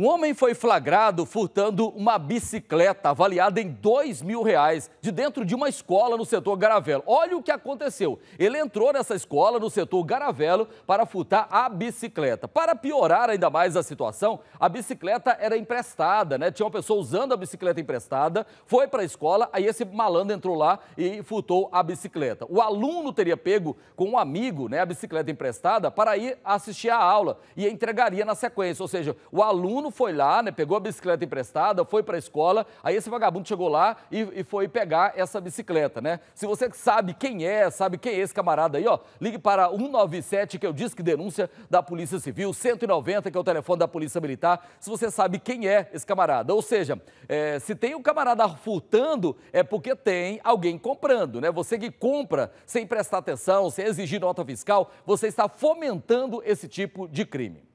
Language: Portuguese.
Um homem foi flagrado furtando uma bicicleta avaliada em dois mil reais de dentro de uma escola no setor Garavelo. Olha o que aconteceu. Ele entrou nessa escola no setor Garavelo para furtar a bicicleta. Para piorar ainda mais a situação, a bicicleta era emprestada, né? Tinha uma pessoa usando a bicicleta emprestada, foi para a escola, aí esse malandro entrou lá e furtou a bicicleta. O aluno teria pego com um amigo, né, a bicicleta emprestada para ir assistir a aula e entregaria na sequência, ou seja, o aluno foi lá, né, pegou a bicicleta emprestada, foi para a escola, aí esse vagabundo chegou lá e, e, foi pegar essa bicicleta, né? Se você sabe quem é, sabe quem é esse camarada aí, ó, ligue para 197, que é o Disque Denúncia da Polícia Civil, 190, que é o telefone da Polícia Militar, se você sabe quem é esse camarada. Ou seja, é, se tem um camarada furtando, é porque tem alguém comprando, né? Você que compra sem prestar atenção, sem exigir nota fiscal, você está fomentando esse tipo de crime.